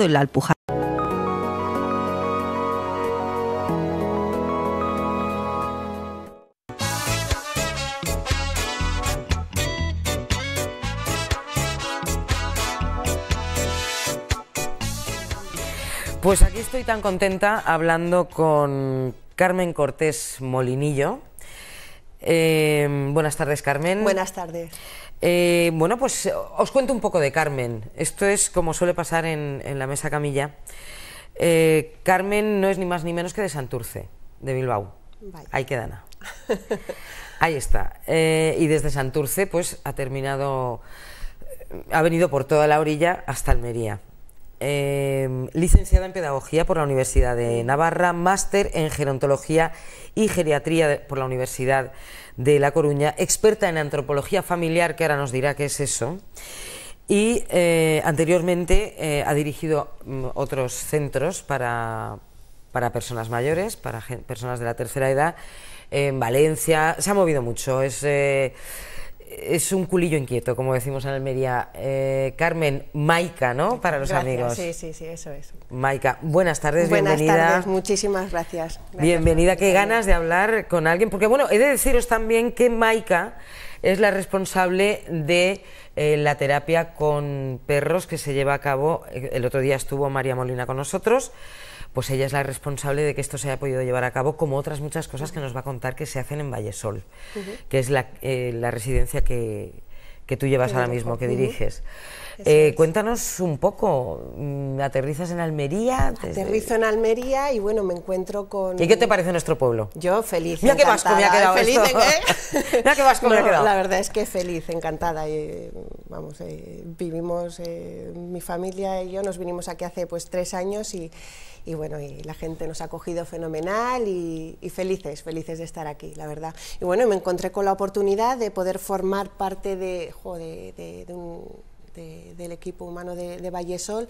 en la Alpujarra. Pues aquí estoy tan contenta hablando con Carmen Cortés Molinillo. Eh, buenas tardes, Carmen. Buenas tardes. Eh, bueno, pues eh, os cuento un poco de Carmen. Esto es como suele pasar en, la mesa camilla. Eh, Carmen no es ni más ni menos que de Santurce, de Bilbao. Ahí queda Ahí está. y desde Santurce, pues ha terminado, ha venido por toda la orilla hasta Almería. licenciada en Pedagogía por la Universidad de Navarra, máster en Gerontología y Geriatría por la Universidad de La Coruña, experta en antropología familiar, que ahora nos dirá qué es eso. Y eh, anteriormente eh, ha dirigido mm, otros centros para, para personas mayores, para personas de la tercera edad, en Valencia, se ha movido mucho. Es, eh, es un culillo inquieto, como decimos en Almería. Eh, Carmen, Maica, ¿no? Para los amigos. Sí, sí, sí, eso es. Maica, buenas tardes, bienvenida. Buenas tardes, muchísimas gracias. bienvenida, qué ganas de hablar con alguien, porque bueno, he de deciros también que Maica es la responsable de eh, la terapia con perros que se lleva a cabo. Eh, el otro día estuvo María Molina con nosotros. Pues ella es la responsable de que esto se haya podido llevar a cabo, como otras muchas cosas que nos va a contar que se hacen en Vallesol, que es la eh, residencia que, que tú llevas ahora mismo, que diriges. Eh, cuéntanos un poco, mm, aterrizas en Almería. Aterrizo en Almería y bueno, me encuentro con... ¿Y qué te parece nuestro pueblo? Yo feliz. qué vasco me ha quedado. ¿Feliz esto? qué? vasco me ha quedado. La verdad es que feliz, encantada. y eh, vamos, eh, vivimos, mi familia y yo nos vinimos aquí hace pues tres años y, bueno, y la gente nos ha cogido fenomenal y, felices, felices de estar aquí, la verdad. Y bueno, me encontré con la oportunidad de poder formar parte de de, un, del equipo humano de, Vallesol,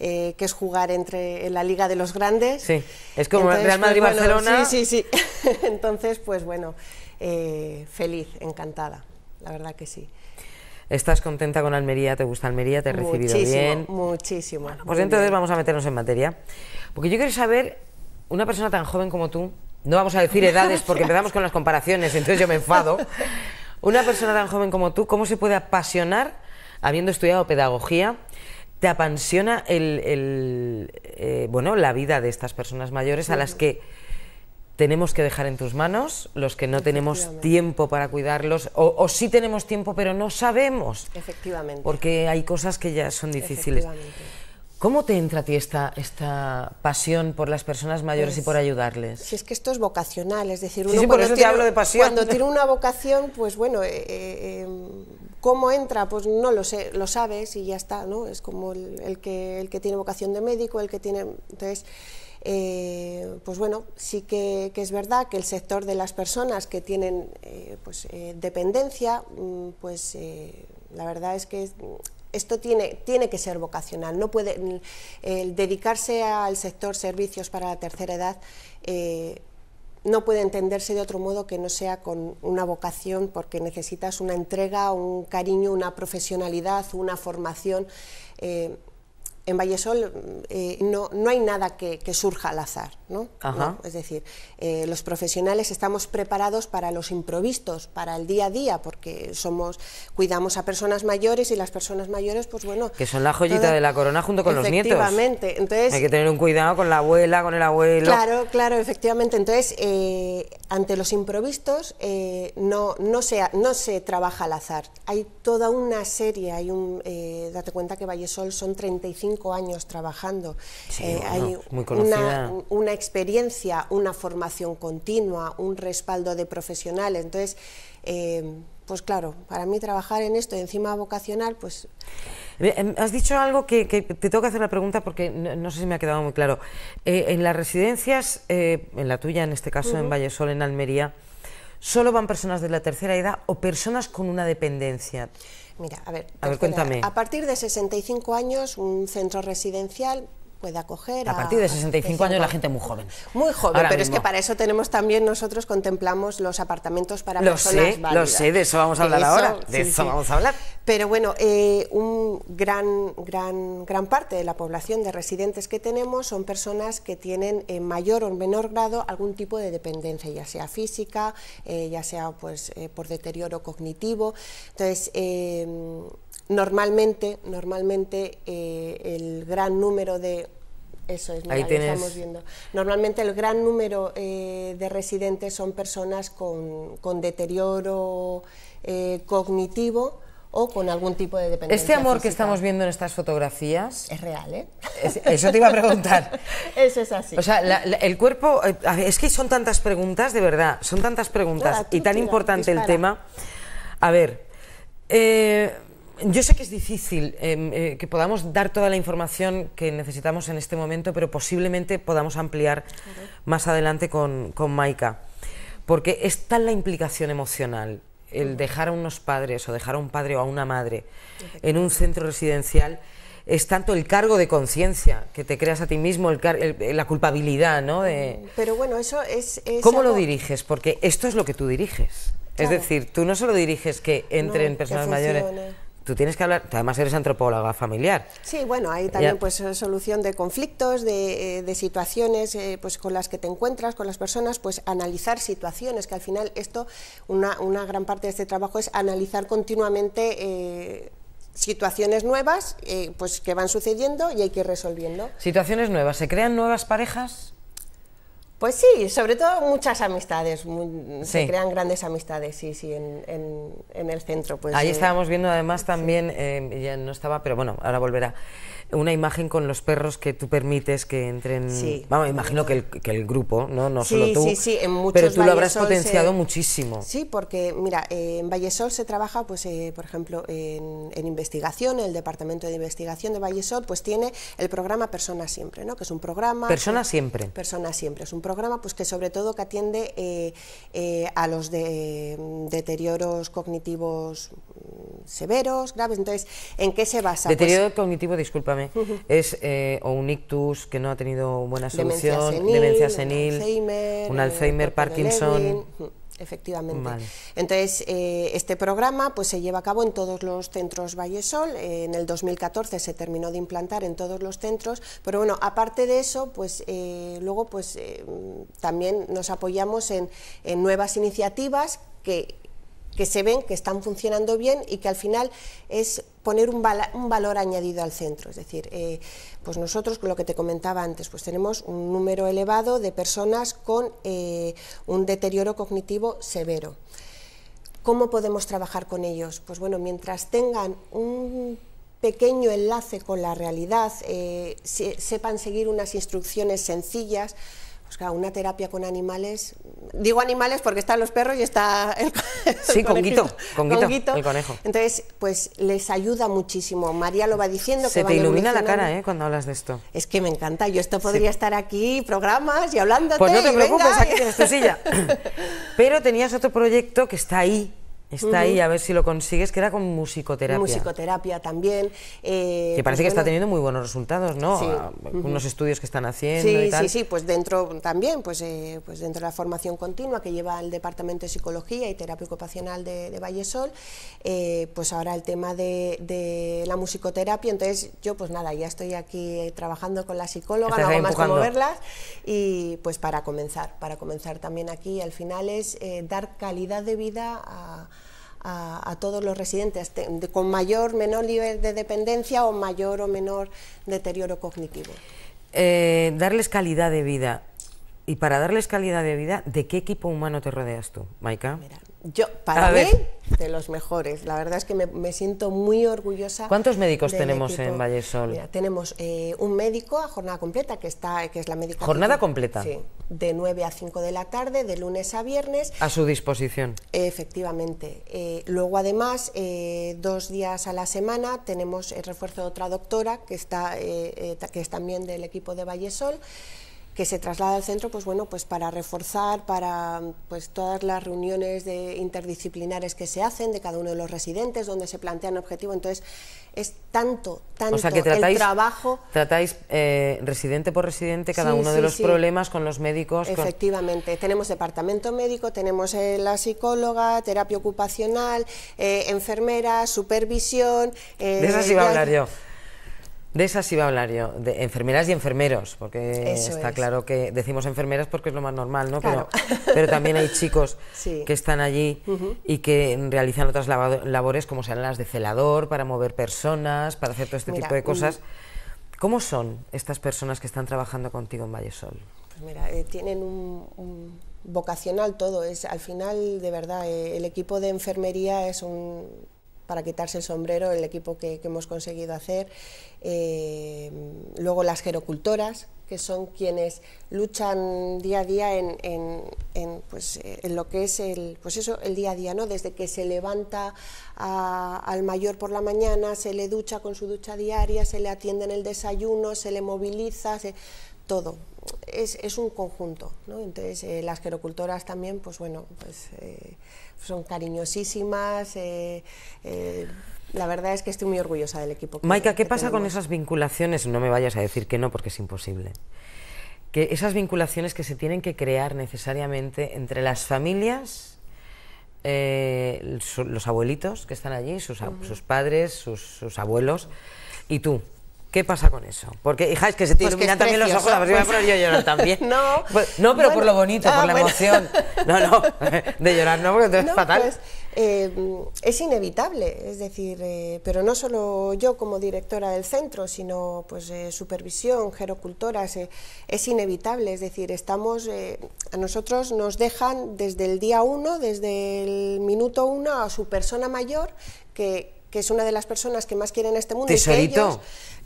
eh, que es jugar entre en la Liga de los Grandes. Sí, es como Real Madrid-Barcelona. Pues, sí, sí, sí. Entonces, pues bueno, eh, feliz, encantada, la verdad que sí. ¿Estás contenta con Almería? ¿Te gusta Almería? ¿Te ha recibido bien? Muchísimo. pues entonces vamos a meternos en materia. Porque yo quiero saber, una persona tan joven como tú, no vamos a decir edades porque empezamos con las comparaciones, entonces yo me enfado, Una persona tan joven como tú, ¿cómo se puede apasionar habiendo estudiado pedagogía? ¿Te apasiona el, eh, bueno, la vida de estas personas mayores a las que tenemos que dejar en tus manos, los que no tenemos tiempo para cuidarlos, o, o, sí tenemos tiempo pero no sabemos? Efectivamente. Porque hay cosas que ya son difíciles. Efectivamente. ¿Cómo te entra a ti esta, esta pasión por las personas mayores y por pues, ayudarles? Si es que esto es vocacional, es decir, uno cuando tiene una vocación, pues bueno, eh, eh, em, ¿cómo entra? Pues no lo sé, lo sabes y ya está, ¿no? Es como el, que, el que tiene vocación de médico, el que tiene... Entonces, eh, pues bueno, sí que, es verdad que el sector de las personas que tienen pues, dependencia, mm, pues la verdad es que esto tiene, tiene que ser vocacional, no puede, el dedicarse al sector servicios para la tercera edad eh, no puede entenderse de otro modo que no sea con una vocación, porque necesitas una entrega, un cariño, una profesionalidad, una formación. Eh, en Vallesol eh, no, no, hay nada que, surja al azar, ¿no? Es decir, eh, los profesionales estamos preparados para los improvistos, para el día a día, porque somos, cuidamos a personas mayores y las personas mayores, pues bueno... Que son la joyita de la corona junto con los nietos. Efectivamente, entonces... Hay que tener un cuidado con la abuela, con el abuelo... Claro, claro, efectivamente. Entonces, eh, ante los improvistos no, no, se, no se trabaja al azar. Hay toda una serie, hay un... date cuenta que Vallesol son 35 años trabajando. Eh, hay una, experiencia, una formación continua, un respaldo de profesionales. Entonces, eh, pues claro, para mí trabajar en esto, encima vocacional, pues... Em, has dicho algo que, te tengo que hacer la pregunta porque no, sé si me ha quedado muy claro. Eh, en las residencias, en la tuya en este caso, en Vallesol, en Almería, ¿solo van personas de la tercera edad o personas con una dependencia? Mira, a ver, a partir de 65 años, un centro residencial a, partir de 65 años la gente muy joven. Muy joven, pero es que para eso tenemos también nosotros contemplamos los apartamentos para los personas sé, Lo sé, de eso vamos a hablar ahora, de eso vamos a hablar. Pero bueno, eh, un gran, gran, gran parte de la población de residentes que tenemos son personas que tienen en mayor o menor grado algún tipo de dependencia, ya sea física, eh, ya sea pues eh, por deterioro cognitivo. Entonces, Normalmente, normalmente eh, el gran número de eso es, que estamos viendo. Normalmente el gran número eh, de residentes son personas con, deterioro eh, cognitivo o con algún tipo de dependencia. Este amor que estamos viendo en estas fotografías... Es real, ¿eh? eso te iba a preguntar. eso es así. O sea, el cuerpo... Es que son tantas preguntas, de verdad, son tantas preguntas y tan importante el tema. A ver yo sé que es difícil em, eh, que podamos dar toda la información que necesitamos en este momento, pero posiblemente podamos ampliar más adelante con, con Maika, porque es tal la implicación emocional el dejar a unos padres o dejar a un padre o a una madre en un centro residencial es tanto el cargo de conciencia que te creas a ti mismo, la culpabilidad, ¿no? Mm, pero bueno, eso es... ¿Cómo lo diriges? Porque esto es lo que tú diriges. Es decir, tú no solo diriges que entren personas mayores tú tienes que hablar, además eres antropóloga familiar. Sí, bueno, hay también pues eh, solución de conflictos, de, eh, situaciones eh, pues con las que te encuentras, con las personas, pues analizar situaciones, que al final esto, una, gran parte de este trabajo es analizar continuamente... situaciones nuevas pues que van sucediendo y hay que ir resolviendo. Situaciones nuevas, ¿se crean nuevas parejas? Pues sí, sobre todo muchas amistades, se crean grandes amistades, sí, sí, en, el centro. Pues, Ahí eh, estábamos viendo además también, eh, ya no estaba, pero bueno, ahora volverá, una imagen con los perros que tú permites que entren, sí. vamos, imagino que el, grupo, no, no solo tú, sí, sí, en muchos pero tú lo habrás potenciado muchísimo. Sí, porque mira, eh, en Vallesol se trabaja, pues, por ejemplo, en, en, investigación, el Departamento de Investigación de Vallesol pues tiene el programa Persona Siempre, ¿no? que es un programa... Persona Siempre. Persona Siempre, es un programa programa, pues que sobre todo que atiende eh, eh, a los de, mm, deterioros cognitivos mm, severos, graves. Entonces, ¿en qué se basa? Pues Deterioro cognitivo, discúlpame, es eh, o un ictus que no ha tenido buena solución, demencia senil, un Alzheimer, Parkinson. Efectivamente. Entonces, eh, este programa pues, se lleva a cabo en todos los centros Vallesol. Eh, en el 2014 se terminó de implantar en todos los centros, pero bueno, aparte de eso, pues eh, luego pues, también nos apoyamos en, en nuevas iniciativas que, que se ven que están funcionando bien y que al final es poner un, valor añadido al centro. Es decir, eh, pues nosotros, con lo que te comentaba antes, pues tenemos un número elevado de personas con eh, un deterioro cognitivo severo. ¿Cómo podemos trabajar con ellos? Pues bueno, mientras tengan un pequeño enlace con la realidad, eh, sepan seguir unas instrucciones sencillas, pues una terapia con animales. Digo animales porque están los perros y está el, Sí, con, Guito, con Guito, el conejo. Entonces, pues les ayuda muchísimo. María lo va diciendo. Se que te ilumina la cara ¿eh? cuando hablas de esto. Es que me encanta. Yo esto podría estar aquí, programas y hablándote. Pues no te preocupes, aquí tienes tu silla. Pero tenías otro proyecto que está ahí, Está ahí, a ver si lo consigues, que era con musicoterapia. Musicoterapia también. Eh, que parece pues que está teniendo muy buenos resultados, ¿no? Sí. Unos estudios que están haciendo sí, y tal. Sí, sí, pues dentro también, pues, eh, pues dentro de la formación continua que lleva el Departamento de Psicología y Terapia Ocupacional de, Vallesol, eh, pues ahora el tema de, la musicoterapia, entonces yo pues nada, ya estoy aquí trabajando con la psicóloga, no hago más que moverlas, y pues para comenzar, para comenzar también aquí, al final es dar calidad de vida a a, todos los residentes con mayor o menor nivel de dependencia o mayor o menor deterioro cognitivo. Eh, darles calidad de vida. Y para darles calidad de vida, ¿de qué equipo humano te rodeas tú, Maika? Yo, para mí, de los mejores. La verdad es que me, siento muy orgullosa. ¿Cuántos médicos tenemos en Vallesol? tenemos eh, un médico a jornada completa, que está que es la médica. ¿Jornada completa? Sí, de 9 a 5 de la tarde, de lunes a viernes. A su disposición. Efectivamente. Eh, luego, además, eh, dos días a la semana tenemos el refuerzo de otra doctora, que, está, que es también del equipo de Vallesol que se traslada al centro pues bueno pues para reforzar para pues todas las reuniones de interdisciplinares que se hacen de cada uno de los residentes donde se plantean objetivos entonces es tanto tanto que tratáis, el trabajo tratáis eh, residente por residente cada uno de los problemas con los médicos efectivamente tenemos departamento médico tenemos eh, la psicóloga terapia ocupacional eh, enfermera supervisión de eso iba a hablar yo de esas iba a hablar yo, de enfermeras y enfermeros, porque está claro que decimos enfermeras porque es lo más normal, ¿no? Pero, también hay chicos que están allí y que realizan otras labores como sean las de celador, para mover personas, para hacer todo este tipo de mm. cosas. ¿Cómo son estas personas que están trabajando contigo en Vallesol? Pues mira, eh, tienen un, vocacional todo, es al final de verdad eh, el equipo de enfermería es un para quitarse el sombrero el equipo que, hemos conseguido hacer. Eh, luego las gerocultoras, que son quienes luchan día a día en, en, pues, eh, en, lo que es el, pues eso, el día a día, ¿no? desde que se levanta al mayor por la mañana, se le ducha con su ducha diaria, se le atiende en el desayuno, se le moviliza, se, todo es, un conjunto, ¿no? Entonces, eh, las querocultoras también, pues bueno, pues, eh, son cariñosísimas. Eh, la verdad es que estoy muy orgullosa del equipo. Maika, ¿qué pasa con esas vinculaciones? No me vayas a decir que no, porque es imposible. Que esas vinculaciones que se tienen que crear necesariamente entre las familias, los abuelitos que están allí, sus, padres, sus, sus abuelos, y tú ¿Qué pasa con eso? Porque, hija, es que se te pues iluminan también los ojos, la próxima, pero yo lloro también. no, pues, no, pero por lo bonito, por ah, la emoción. No, no, de llorar no, porque entonces es fatal. Pues, eh, es inevitable, es decir, eh, pero no solo yo como directora del centro, sino pues eh, supervisión, gerocultoras, es inevitable, es decir, estamos, a nosotros nos dejan desde el día uno, desde el minuto uno a su persona mayor que, que es una de las personas que más quieren este mundo. que ellos,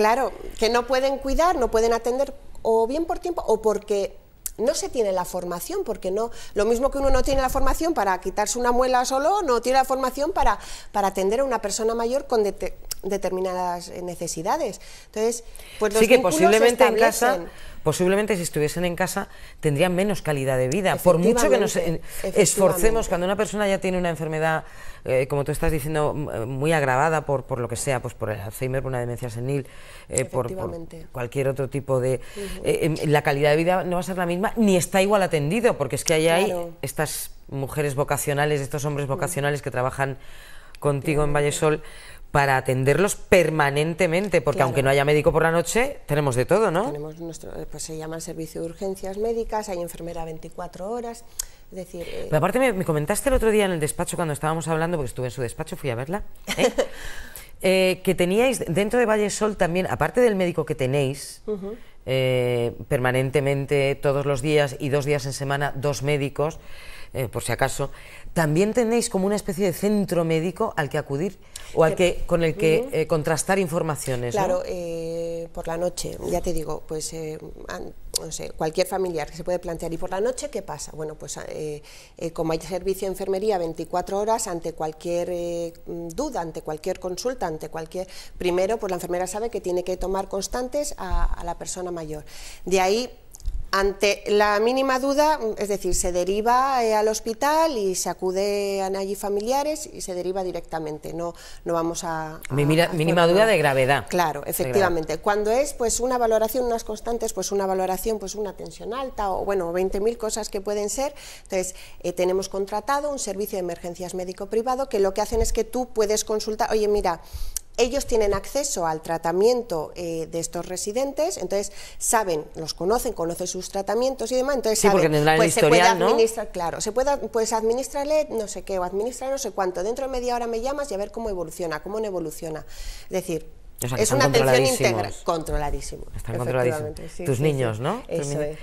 Claro, que no pueden cuidar, no pueden atender, o bien por tiempo, o porque no se tiene la formación, porque no, lo mismo que uno no tiene la formación para quitarse una muela solo, no tiene la formación para, atender a una persona mayor con determinadas necesidades. Entonces, pues los sí que posiblemente en casa posiblemente si estuviesen en casa tendrían menos calidad de vida. Por mucho que nos esforcemos, cuando una persona ya tiene una enfermedad, eh, como tú estás diciendo, eh, muy agravada por, por lo que sea, pues por el Alzheimer, por una demencia senil, eh, por, cualquier otro tipo de... Em, la calidad de vida no va a ser la misma, ni está igual atendido, porque es que ahí hay estas mujeres vocacionales, estos hombres vocacionales que trabajan contigo en Vallesol, para atenderlos permanentemente, porque aunque no haya médico por la noche, tenemos de todo, ¿no? Tenemos nuestro, pues se llama el servicio de urgencias médicas, hay enfermera 24 horas, es decir... Eh, Pero aparte me, comentaste el otro día en el despacho cuando estábamos hablando, porque estuve en su despacho, fui a verla, ¿eh? Eh, que teníais dentro de Vallesol también, aparte del médico que tenéis, permanentemente, todos los días y dos días en semana, dos médicos, eh, por si acaso, también tenéis como una especie de centro médico al que acudir o al que, con el que eh, contrastar informaciones. Claro, eh, por la noche, ya te digo, pues cualquier familiar que se puede plantear, ¿y por la noche qué pasa? Bueno, pues ah, como hay servicio de enfermería 24 horas, ante cualquier duda, ante cualquier consulta, ante cualquier... Primero, pues la enfermera sabe que tiene que tomar constantes a, a la persona mayor. De ahí ante la mínima duda, es decir, se deriva eh, al hospital y se acude a allí familiares y se deriva directamente, no, no vamos a... mínima duda de gravedad. Claro, efectivamente. Cuando es pues una valoración, unas constantes, pues una valoración, pues una tensión alta o bueno, 20.000 cosas que pueden ser, entonces eh, tenemos contratado un servicio de emergencias médico privado que lo que hacen es que tú puedes consultar, oye mira, ellos tienen acceso al tratamiento eh, de estos residentes, entonces saben, los conocen, conocen sus tratamientos y demás, entonces saben, pues se puede claro, se puede, pues administrarle no sé qué o administrar no sé cuánto, dentro de media hora me llamas y a ver cómo evoluciona, cómo no evoluciona. Es decir, es una atención íntegra. Controladísimo. Están controladísimos. Tus niños, ¿no? Eso es,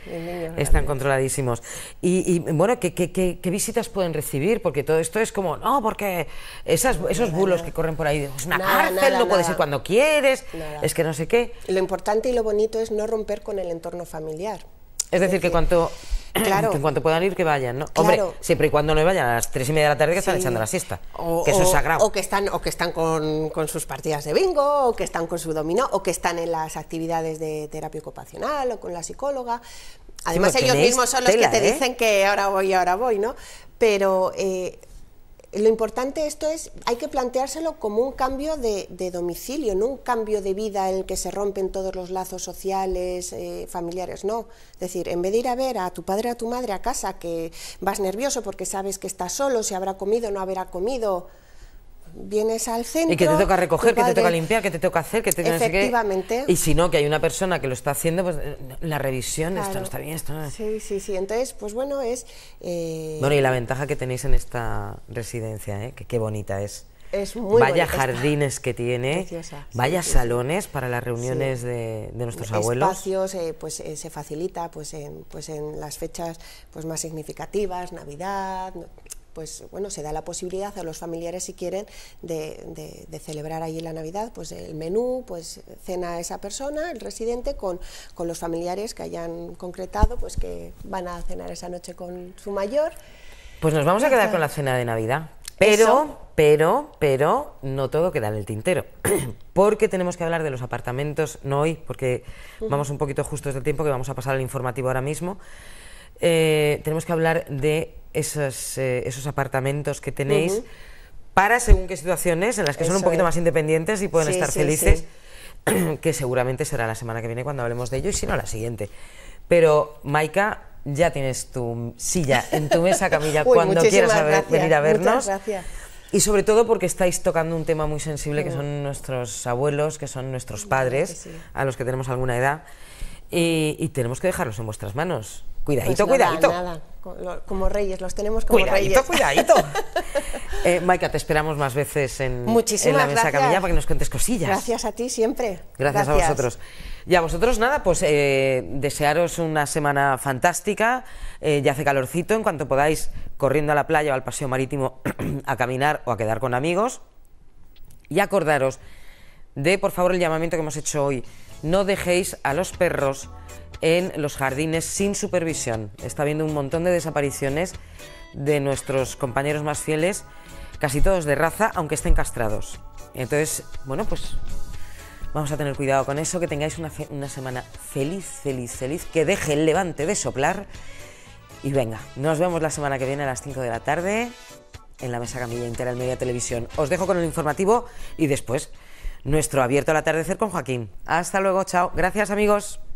Están controladísimos. Y, bueno, ¿qué, visitas pueden recibir? Porque todo esto es como, no, porque esos bulos que corren por ahí, es una cárcel, no puedes ir cuando quieres, es que no sé qué. Lo importante y lo bonito es no romper con el entorno familiar. Es decir, que cuanto Claro. Que en cuanto puedan ir, que vayan, ¿no? Hombre, siempre y cuando no vayan a las tres y media de la tarde que están echando la siesta. que eso es sagrado. O que están, o que están con, con, sus partidas de bingo, o que están con su dominó, o que están en las actividades de terapia ocupacional, o con la psicóloga. Además, ellos mismos son los que te ¿eh? dicen que ahora voy, ahora voy, ¿no? Pero eh, lo importante esto es, hay que planteárselo como un cambio de, domicilio, no un cambio de vida en el que se rompen todos los lazos sociales, eh, familiares, no. Es decir, en vez de ir a ver a tu padre o a tu madre a casa, que vas nervioso porque sabes que estás solo, si habrá comido o no habrá comido, vienes al centro... Y que te toca recoger, que te toca limpiar, que te toca hacer, que te... Efectivamente. Y si no, que hay una persona que lo está haciendo, pues eh, la revisión, esto no está bien, esto no... Sí, sí, sí. Entonces, pues bueno, es... Eh, bueno, y la ventaja que tenéis en esta residencia, ¿eh? que qué bonita es. Es muy vaya jardines que tiene, vaya salones para las reuniones de, nuestros abuelos. Espacios, eh, pues se facilita pues en, pues en las fechas pues más significativas, Navidad, pues bueno, se da la posibilidad a los familiares si quieren de, celebrar allí la Navidad, pues el menú, pues cena esa persona, el residente, con, los familiares que hayan concretado, pues que van a cenar esa noche con su mayor. Pues nos vamos a quedar con la cena de Navidad. Pero, pero, pero, no todo queda en el tintero. porque tenemos que hablar de los apartamentos, no hoy, porque vamos un poquito justo de tiempo, que vamos a pasar al informativo ahora mismo. Eh, tenemos que hablar de esos, eh, esos apartamentos que tenéis para según qué situaciones, en las que son un poquito más independientes y pueden estar felices, que seguramente será la semana que viene cuando hablemos de ello y si no la siguiente. Pero Maika, ya tienes tu silla en tu mesa, Camilla, cuando quieras venir a vernos. Y sobre todo porque estáis tocando un tema muy sensible que son nuestros abuelos, que son nuestros padres, a los que tenemos alguna edad, y tenemos que dejarlos en vuestras manos. Cuidadito, pues cuidadito. Como reyes, los tenemos como cuidadito, reyes. Cuidadito, cuidadito. eh, Maika, te esperamos más veces en, en la mesa camilla para que nos cuentes cosillas. Gracias a ti siempre. Gracias, a vosotros. Y a vosotros nada, pues eh, desearos una semana fantástica, eh, ya hace calorcito, en cuanto podáis corriendo a la playa o al paseo marítimo a caminar o a quedar con amigos. Y acordaros de, por favor, el llamamiento que hemos hecho hoy. No dejéis a los perros en los jardines sin supervisión. Está viendo un montón de desapariciones de nuestros compañeros más fieles, casi todos de raza, aunque estén castrados. Entonces, bueno, pues vamos a tener cuidado con eso, que tengáis una, semana feliz, feliz, feliz, que deje el levante de soplar. Y venga, nos vemos la semana que viene a las 5 de la tarde en la mesa Camilla Interal Media Televisión. Os dejo con el informativo y después nuestro abierto al atardecer con Joaquín. Hasta luego, chao. Gracias amigos.